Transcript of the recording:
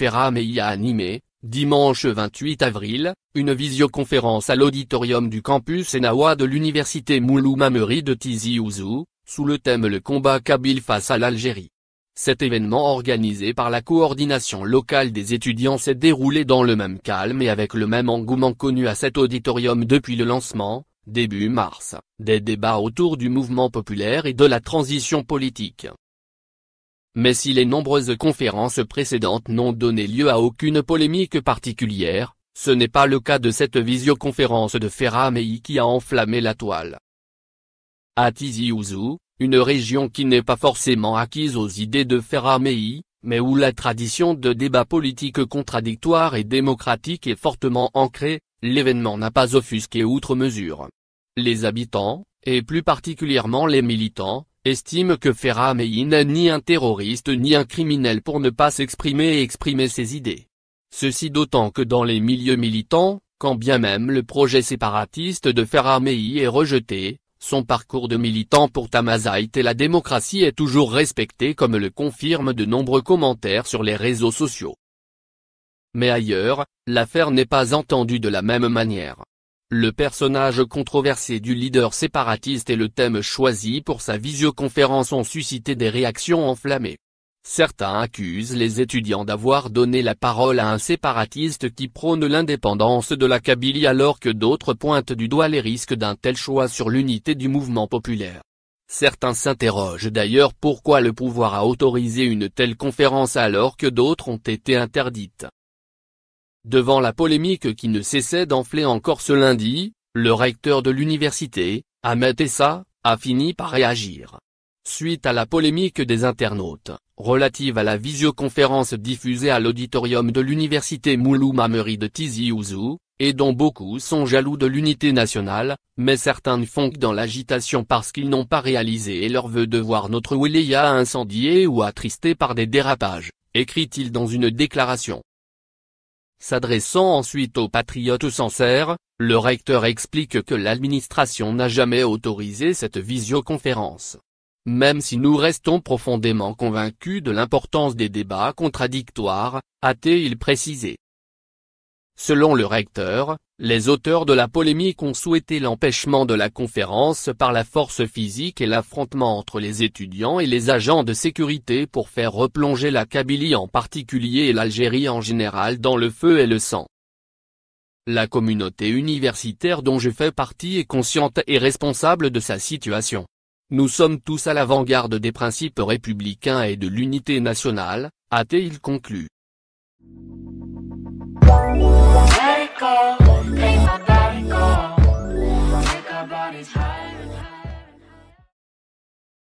Ferra a animé, dimanche 28 avril, une visioconférence à l'auditorium du campus Enawa de l'université Mouloumameri de Tizi Ouzou, sous le thème Le combat kabyle face à l'Algérie. Cet événement organisé par la coordination locale des étudiants s'est déroulé dans le même calme et avec le même engouement connu à cet auditorium depuis le lancement, début mars, des débats autour du mouvement populaire et de la transition politique. Mais si les nombreuses conférences précédentes n'ont donné lieu à aucune polémique particulière, ce n'est pas le cas de cette visioconférence de Ferramei qui a enflammé la toile. À Tizi Ouzou, une région qui n'est pas forcément acquise aux idées de Ferramei, mais où la tradition de débats politiques contradictoire et démocratique est fortement ancrée, l'événement n'a pas offusqué outre mesure. Les habitants, et plus particulièrement les militants, estime que Ferra n'est ni un terroriste ni un criminel pour ne pas s'exprimer et exprimer ses idées. Ceci d'autant que dans les milieux militants, quand bien même le projet séparatiste de Ferra est rejeté, son parcours de militant pour Tamazaït et la démocratie est toujours respecté comme le confirment de nombreux commentaires sur les réseaux sociaux. Mais ailleurs, l'affaire n'est pas entendue de la même manière. Le personnage controversé du leader séparatiste et le thème choisi pour sa visioconférence ont suscité des réactions enflammées. Certains accusent les étudiants d'avoir donné la parole à un séparatiste qui prône l'indépendance de la Kabylie alors que d'autres pointent du doigt les risques d'un tel choix sur l'unité du mouvement populaire. Certains s'interrogent d'ailleurs pourquoi le pouvoir a autorisé une telle conférence alors que d'autres ont été interdites. Devant la polémique qui ne cessait d'enfler encore ce lundi, le recteur de l'université, Ahmed Essa, a fini par réagir. Suite à la polémique des internautes, relative à la visioconférence diffusée à l'auditorium de l'université Moulou Mamery de Tizi Ouzou, et dont beaucoup sont jaloux de l'unité nationale, mais certains ne font que dans l'agitation parce qu'ils n'ont pas réalisé et leur vœu de voir notre wilaya incendiée ou attristée par des dérapages, écrit-il dans une déclaration. S'adressant ensuite aux patriotes sincères, le recteur explique que l'administration n'a jamais autorisé cette visioconférence. Même si nous restons profondément convaincus de l'importance des débats contradictoires, a-t-il précisé, Selon le recteur, les auteurs de la polémique ont souhaité l'empêchement de la conférence par la force physique et l'affrontement entre les étudiants et les agents de sécurité pour faire replonger la Kabylie en particulier et l'Algérie en général dans le feu et le sang. La communauté universitaire dont je fais partie est consciente et responsable de sa situation. Nous sommes tous à l'avant-garde des principes républicains et de l'unité nationale, a-t-il conclu. bills.